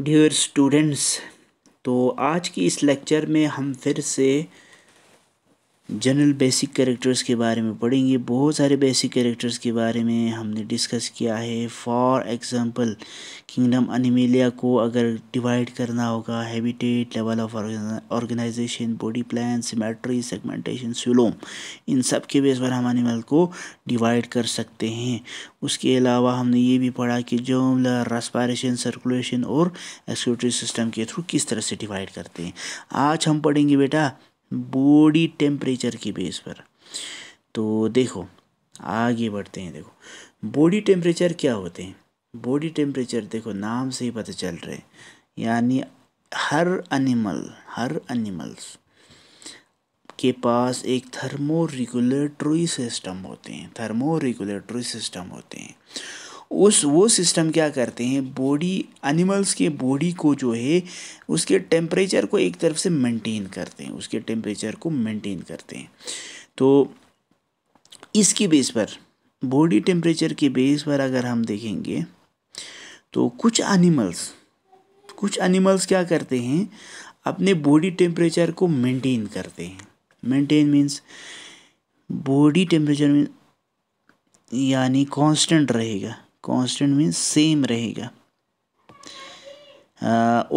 Dear students तो आज की इस लेक्चर में हम फिर से जनरल बेसिक कैरेक्टर्स के बारे में पढ़ेंगे बहुत सारे बेसिक कैरेक्टर्स के बारे में हमने डिस्कस किया है फॉर एग्जांपल किंगडम अनिमेलिया को अगर डिवाइड करना होगा habitat level of organisation body plan symmetry segmentation coelom इन सब के बेस पर हम एनिमल को डिवाइड कर सकते हैं उसके अलावा हमने ये भी पढ़ा कि जोमला रेस्पायरेशन सर्कुलेशन और एक्सक्यूटरी सिस्टम के थ्रू किस तरह से डिवाइड करते हैं आज हम पढ़ेंगे बेटा बॉडी टेम्परेचर की बेस पर तो देखो आगे बढ़ते हैं देखो बॉडी टेम्परेचर क्या होते हैं बॉडी टेम्परेचर देखो नाम से ही पता चल रहा है यानी हर एनिमल हर एनिमल्स के पास एक थर्मो रेगुलेटरी सिस्टम होते हैं थर्मो रेगुलेटरी सिस्टम होते हैं उस वो सिस्टम क्या करते हैं बॉडी एनिमल्स के बॉडी को जो है उसके टेम्परेचर को एक तरफ से मेंटेन करते हैं उसके टेम्परेचर को मेंटेन करते हैं तो इसकी बेस पर बॉडी टेम्परेचर के बेस पर अगर हम देखेंगे तो कुछ एनिमल्स कुछ एनिमल्स क्या करते हैं अपने बॉडी टेम्परेचर को मेंटेन करते हैं मेंटेन मीन्स बॉडी टेम्परेचर यानी कांस्टेंट रहेगा कांस्टेंट मीन्स सेम रहेगा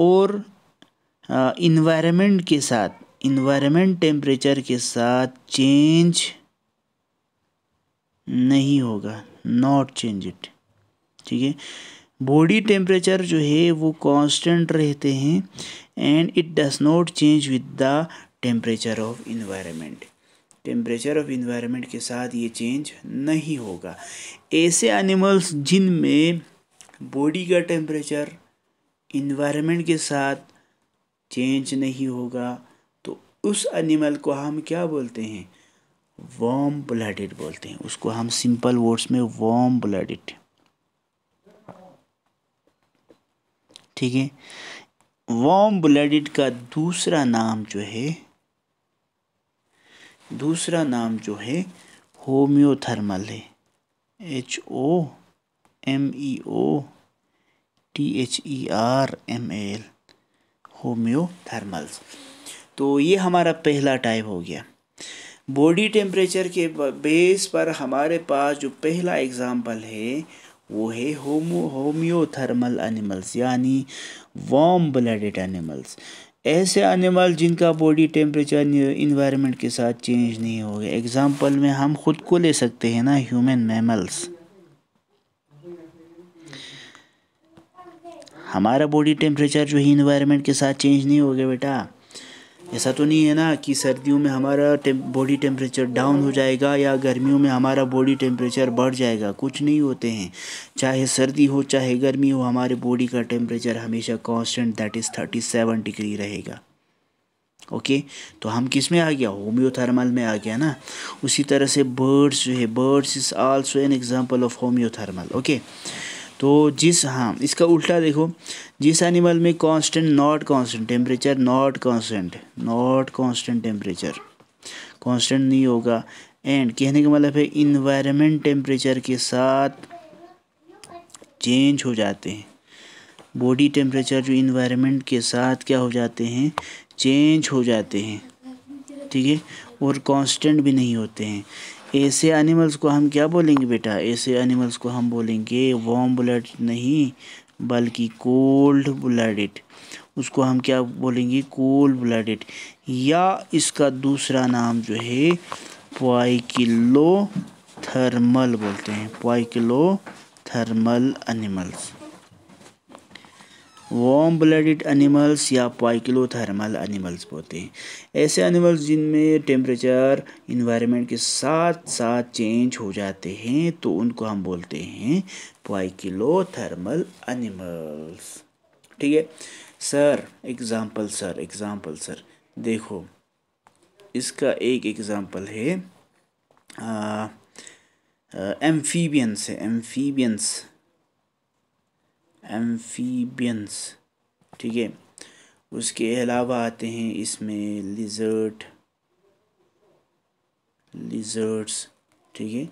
और इन्वायरमेंट के साथ इन्वायरमेंट टेम्परेचर के साथ चेंज नहीं होगा नॉट चेंज इट ठीक है बॉडी टेम्परेचर जो है वो कांस्टेंट रहते हैं and it does not change with the temperature of environment temperature of environment के साथ ये चेंज नहीं होगा ऐसे एनिमल्स जिनमें बॉडी का टेम्परेचर इन्वायरमेंट के साथ चेंज नहीं होगा तो उस एनिमल को हम क्या बोलते हैं वॉम ब्लडेड बोलते हैं उसको हम सिंपल वर्ड्स में वॉम ब्लडेड ठीक है वॉम ब्लडेड का दूसरा नाम जो है दूसरा नाम जो है होम्योथर्मल है H O M E O T H E R M L homeothermals तो ये हमारा पहला टाइप हो गया बॉडी टेम्परेचर के बेस पर हमारे पास जो पहला एग्ज़ाम्पल है वो है होमो होम्योथर्मल एनिमल्स यानी वार्म ब्लडेड एनिमल्स ऐसे एनिमल जिनका बॉडी टेम्परेचर इन्वायरमेंट के साथ चेंज नहीं हो गया एग्ज़ाम्पल में हम खुद को ले सकते हैं ना ह्यूमन मैमल्स हमारा बॉडी टेम्परेचर जो है इन्वायरमेंट के साथ चेंज नहीं हो गया बेटा ऐसा तो नहीं है ना कि सर्दियों में हमारा टेम, बॉडी टेम्परेचर डाउन हो जाएगा या गर्मियों में हमारा बॉडी टेम्परेचर बढ़ जाएगा कुछ नहीं होते हैं चाहे सर्दी हो चाहे गर्मी हो हमारे बॉडी का टेम्परेचर हमेशा constant that is thirty seven degree रहेगा ओके तो हम किस में आ गया होम्योथर्मल में आ गया ना उसी तरह से बर्ड्स जो है birds is also an example of homeothermal okay तो जिस हाँ इसका उल्टा देखो जिस एनिमल में constant not constant temperature not constant not constant temperature constant नहीं होगा एंड कहने का मतलब है इन्वायरमेंट टेम्परेचर के साथ चेंज हो जाते हैं बॉडी टेम्परेचर जो इन्वायरमेंट के साथ क्या हो जाते हैं चेंज हो जाते हैं ठीक है और कांस्टेंट भी नहीं होते हैं ऐसे एनिमल्स को हम क्या बोलेंगे बेटा ऐसे एनिमल्स को हम बोलेंगे वॉम ब्लड नहीं बल्कि कोल्ड ब्लडेड उसको हम क्या बोलेंगे कोल्ड ब्लडेड या इसका दूसरा नाम जो है पॉइकिलो थर्मल बोलते हैं poikilothermal animals warm blooded animals या पाइकिलो थर्मल एनिमल्स बोलते हैं ऐसे एनिमल्स जिनमें टेम्परेचर इन्वायरमेंट के साथ साथ चेंज हो जाते हैं तो उनको हम बोलते हैं पाइकिलो थर्मल एनिमल्स ठीक है sir example sir example sir देखो इसका एक एग्ज़ाम्पल है एम्फीबियंस है एम्फीबियंस एम्फीबियंस ठीक है उसके अलावा आते हैं इसमें लिजर्ट लिजर्ट्स ठीक है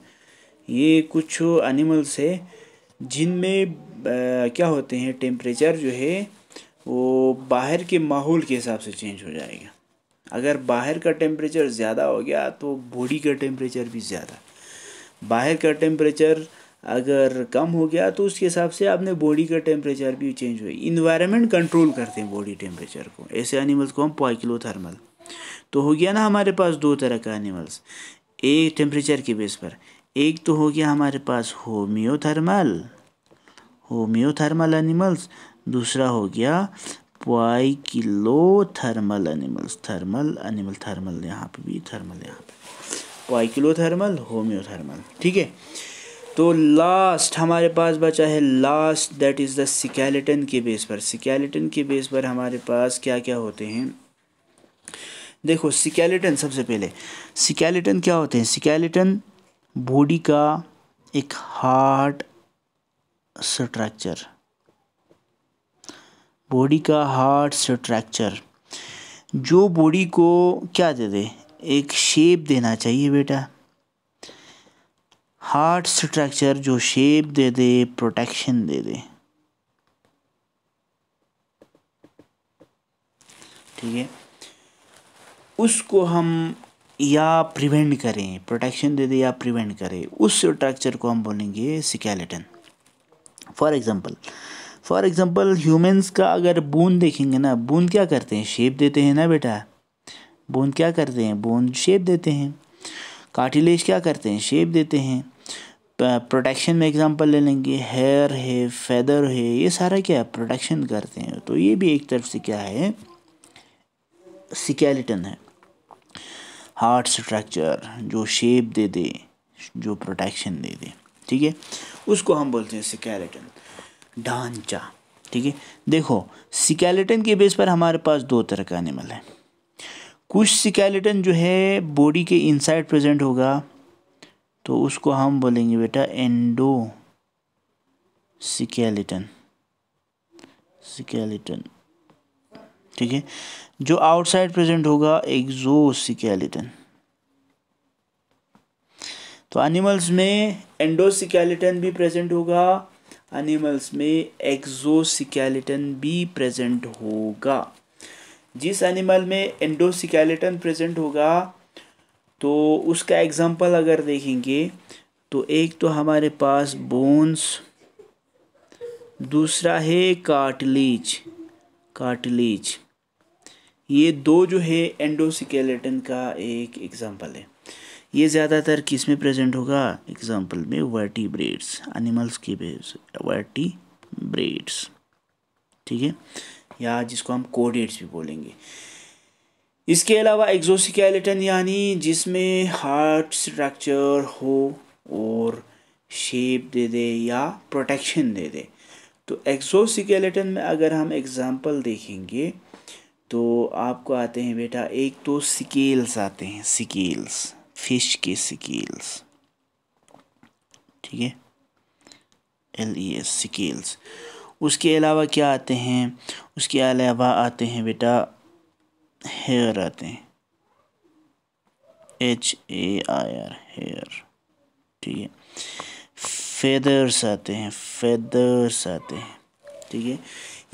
ये कुछ एनिमल्स है जिनमें क्या होते हैं टेम्परेचर जो है वो बाहर के माहौल के हिसाब से चेंज हो जाएगा अगर बाहर का टेम्परेचर ज़्यादा हो गया तो बॉडी का टेम्परेचर भी ज़्यादा बाहर का टेम्परेचर अगर कम हो गया तो उसके हिसाब से आपने बॉडी का टेम्परेचर भी चेंज हुई इन्वायरमेंट कंट्रोल करते हैं बॉडी टेम्परेचर को ऐसे एनिमल्स को हम पॉइकिलोथर्मल थर्मल तो हो गया ना हमारे पास दो तरह का एनिमल्स एक टेम्परेचर के बेस पर एक तो हो गया हमारे पास होम्योथर्मल होम्योथर्मल एनिमल्स दूसरा हो गया पाई thermal animals thermal animal thermal यहाँ पर भी थर्मल यहाँ पर पाई थर्मल होम्योथर्मल ठीक है तो लास्ट हमारे पास बचा है last that is the skeleton के बेस पर सिकेलेटन के बेस पर हमारे पास क्या क्या होते हैं देखो सिकेलेटन सबसे पहले सिकेलेटन क्या होते हैं सिकेलेटन बॉडी का एक हार्ड स्ट्रक्चर बॉडी का हार्ड स्ट्रक्चर जो बॉडी को क्या दे दे एक शेप देना चाहिए बेटा हार्ड स्ट्रक्चर जो शेप दे दे प्रोटेक्शन दे दे ठीक है उसको हम या प्रिवेंट करें प्रोटेक्शन दे दे या प्रिवेंट करें उस स्ट्रक्चर को हम बोलेंगे skeleton for example for example humans का अगर बूंद देखेंगे ना बूंद क्या करते हैं शेप देते हैं ना बेटा बूंद क्या करते हैं बूंद शेप देते हैं कार्टिलेज क्या करते हैं शेप देते हैं प्रोटेक्शन में एग्जांपल ले लेंगे हेयर है फेदर है ये सारा क्या है प्रोटेक्शन करते हैं तो ये भी एक तरफ से क्या है सिकेलेटन है हार्ट स्ट्रक्चर जो शेप दे दे जो प्रोटेक्शन दे दे ठीक है उसको हम बोलते हैं सिकेलेटन ढांचा ठीक है देखो सिकेलेटन के बेस पर हमारे पास दो तरह का एनिमल है कुछ सिकेलेटन जो है बॉडी के इनसाइड प्रेजेंट होगा तो उसको हम बोलेंगे बेटा एंडो सिकेलिटन सिकेलिटन ठीक है जो आउटसाइड प्रेजेंट होगा एक्जो सिकेलिटन तो एनिमल्स में एंडोसिकैलिटन भी प्रेजेंट होगा एनिमल्स में एक्जोसिकैलिटन भी प्रेजेंट होगा जिस एनिमल में एंडोसिकेलेटन प्रेजेंट होगा तो उसका एग्ज़ाम्पल अगर देखेंगे तो एक तो हमारे पास बोन्स दूसरा है कार्टिलेज कार्टिलेज ये दो जो है एंडोसिकेलेटन का एक एग्ज़ाम्पल है ये ज़्यादातर किस में प्रेजेंट होगा एग्जाम्पल में ब्रेड्स एनिमल्स के ब्रेड्स ठीक है या जिसको हम कोडेट्स भी बोलेंगे इसके अलावा एक्जोसिकैलेटन यानी जिसमें हार्ट स्ट्रक्चर हो और शेप दे दे या प्रोटेक्शन दे दे तो एक्सोसिकेलेटन में अगर हम एग्ज़ाम्पल देखेंगे तो आपको आते हैं बेटा एक तो सिकेल्स आते हैं सिकेल्स फिश के सिकेल्स ठीक है एल ई एस सिकेल्स उसके अलावा क्या आते हैं उसके अलावा आते हैं बेटा हेयर आते हैं H A I R hair ठीक है फेदर्स आते हैं फेदर्स आते हैं ठीक है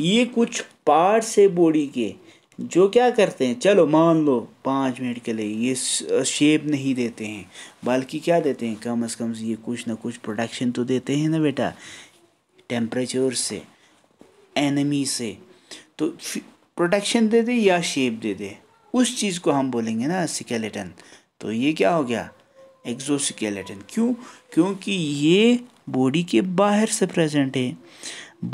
ये कुछ पार्ट्स है बॉडी के जो क्या करते हैं चलो मान लो पाँच मिनट के लिए ये शेप नहीं देते हैं बल्कि क्या देते हैं कम से कम ये कुछ ना कुछ प्रोडक्शन तो देते हैं ना बेटा टेम्परेचर से एनमी से तो प्रोटेक्शन दे दे या शेप दे दे उस चीज़ को हम बोलेंगे ना सिकेलेटन तो ये क्या हो गया एक्जोस्केलेटन क्यों क्योंकि ये बॉडी के बाहर से प्रेजेंट है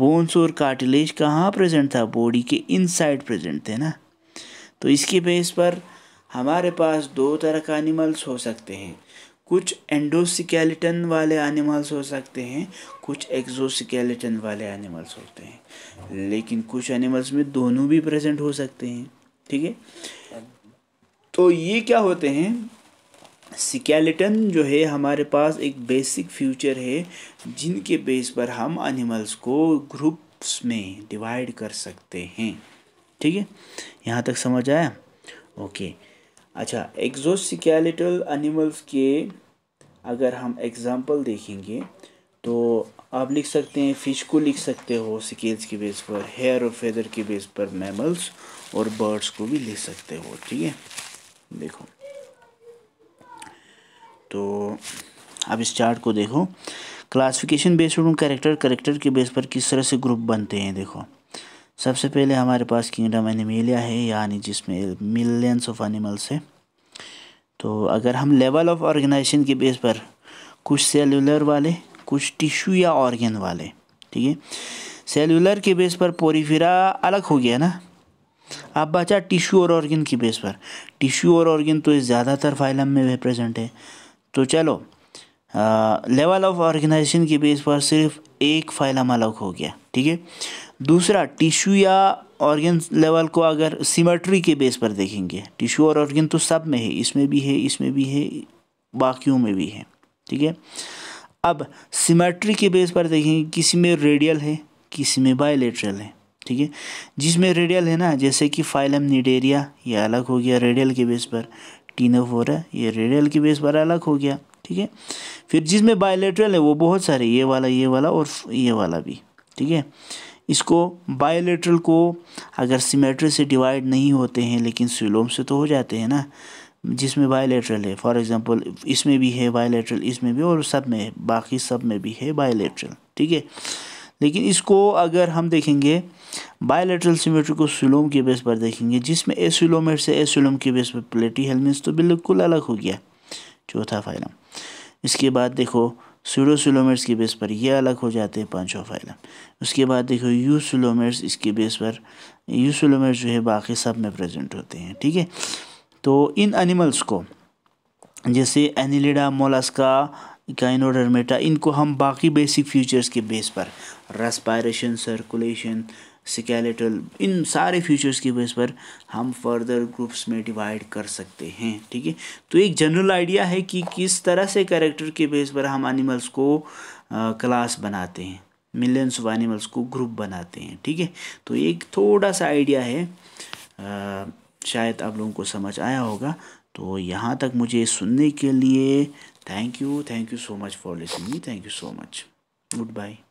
बोन्स और कार्टिलेज कहाँ प्रेजेंट था बॉडी के इनसाइड प्रेजेंट थे ना तो इसके बेस पर हमारे पास दो तरह का एनिमल्स हो सकते हैं कुछ एंडोसिकेलेटन वाले एनिमल्स हो सकते हैं कुछ एक्जोसिकेलेटन वाले एनिमल्स होते हैं लेकिन कुछ एनिमल्स में दोनों भी प्रेजेंट हो सकते हैं ठीक है तो ये क्या होते हैं सिकेलेटन जो है हमारे पास एक बेसिक फ्यूचर है जिनके बेस पर हम एनिमल्स को ग्रुप्स में डिवाइड कर सकते हैं ठीक है यहाँ तक समझ आया ओके okay. अच्छा एग्जोसिकैलिटल एनिमल्स के अगर हम एग्ज़ाम्पल देखेंगे तो आप लिख सकते हैं फ़िश को लिख सकते हो स्केल्स के बेस पर हेयर और फेदर के बेस पर मैमल्स और बर्ड्स को भी लिख सकते हो ठीक है देखो तो अब इस चार्ट को देखो classification based on character character के बेस पर किस तरह से ग्रुप बनते हैं देखो सबसे पहले हमारे पास किंगडम एनिमेलिया है यानी जिसमें मिलियंस ऑफ एनिमल्स है तो अगर हम लेवल ऑफ ऑर्गेनाइजेशन के बेस पर कुछ सेलुलर वाले कुछ टिश्यू या ऑर्गेन वाले ठीक है सेलुलर के बेस पर पोरीफिरा अलग हो गया ना अब बचा टिश्यू और ऑर्गेन के बेस पर टिश्यू और ऑर्गेन तो ज़्यादातर फाइलम में रिप्रेजेंट है तो चलो लेवल ऑफ ऑर्गेनाइजेशन के बेस पर सिर्फ एक फाइलम अलग हो गया ठीक है दूसरा टिश्यू या ऑर्गन लेवल को अगर सिमेट्री के बेस पर देखेंगे टिश्यू और ऑर्गन तो सब में है इसमें भी है इसमें भी है बाकियों में भी है ठीक है अब सिमेट्री के बेस पर देखेंगे किसी में रेडियल है किसी में बायोलेट्रल है ठीक है जिसमें रेडियल है ना जैसे कि फाइलम निडेरिया ये अलग हो गया रेडियल के बेस पर टीनोफोरा ये रेडियल के बेस पर अलग हो गया ठीक है फिर जिसमें बायोलेट्रल है वो बहुत सारे ये वाला ये वाला और ये वाला भी ठीक है इसको बायोलेट्रल को अगर सिमेट्री से डिवाइड नहीं होते हैं लेकिन सिलोम से तो हो जाते हैं ना जिसमें बायोलेट्रल है फॉर एग्जांपल इसमें भी है बायोलेट्रल इसमें भी और सब में है बाकी सब में भी है बायोलेट्रल ठीक है लेकिन इसको अगर हम देखेंगे बायोलेट्रल सिमेट्री को सिलोम के बेस पर देखेंगे जिसमें ए सिलोमेट से सिलोम के बेस पर प्लेटी हेलमेट्स तो बिल्कुल अलग हो गया चौथा फाइलम इसके बाद देखो सूडोसुलोमेट्स के बेस पर ये अलग हो जाते हैं पाँचों फाइलम उसके बाद देखो यूसुलोमेट्स इसके बेस पर यूसुलोमेट्स जो है बाकी सब में प्रेजेंट होते हैं ठीक है तो इन एनिमल्स को जैसे एनिलिडा मोलास्का काइनोडर्मेटा इनको हम बाकी बेसिक फीचर्स के बेस पर रेस्पायरेशन सर्कुलेशन सिकेलेटल इन सारे फीचर्स की बेस पर हम फर्दर ग्रुप्स में डिवाइड कर सकते हैं ठीक है तो एक जनरल आइडिया है कि किस तरह से करेक्टर के बेस पर हम एनिमल्स को क्लास बनाते हैं मिलियंस ऑफ एनिमल्स को ग्रुप बनाते हैं ठीक है तो एक थोड़ा सा आइडिया है आ, शायद आप लोगों को समझ आया होगा तो यहाँ तक मुझे सुनने के लिए thank you thank you so much for listening thank you so much good bye